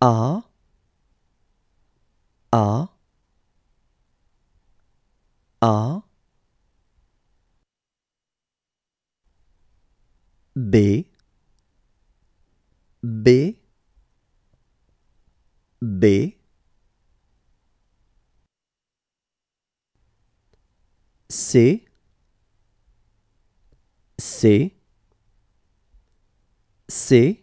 A A A B B B C C C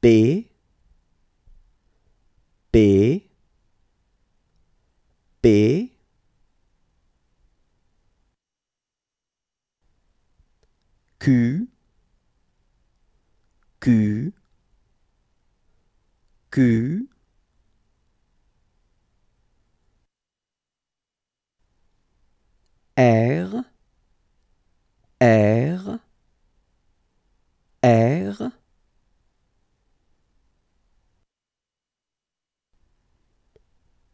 P P P Q Q Q R R R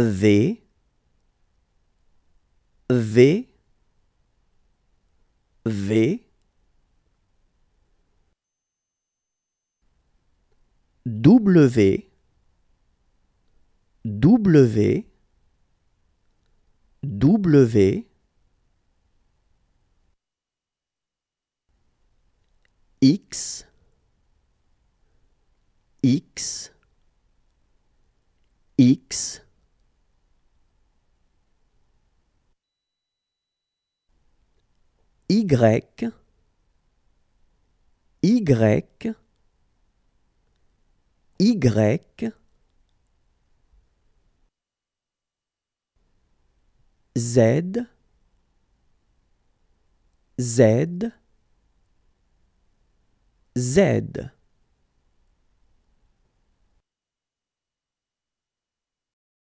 V V V W W W X X X Y, Y, Y, Z, Z, Z.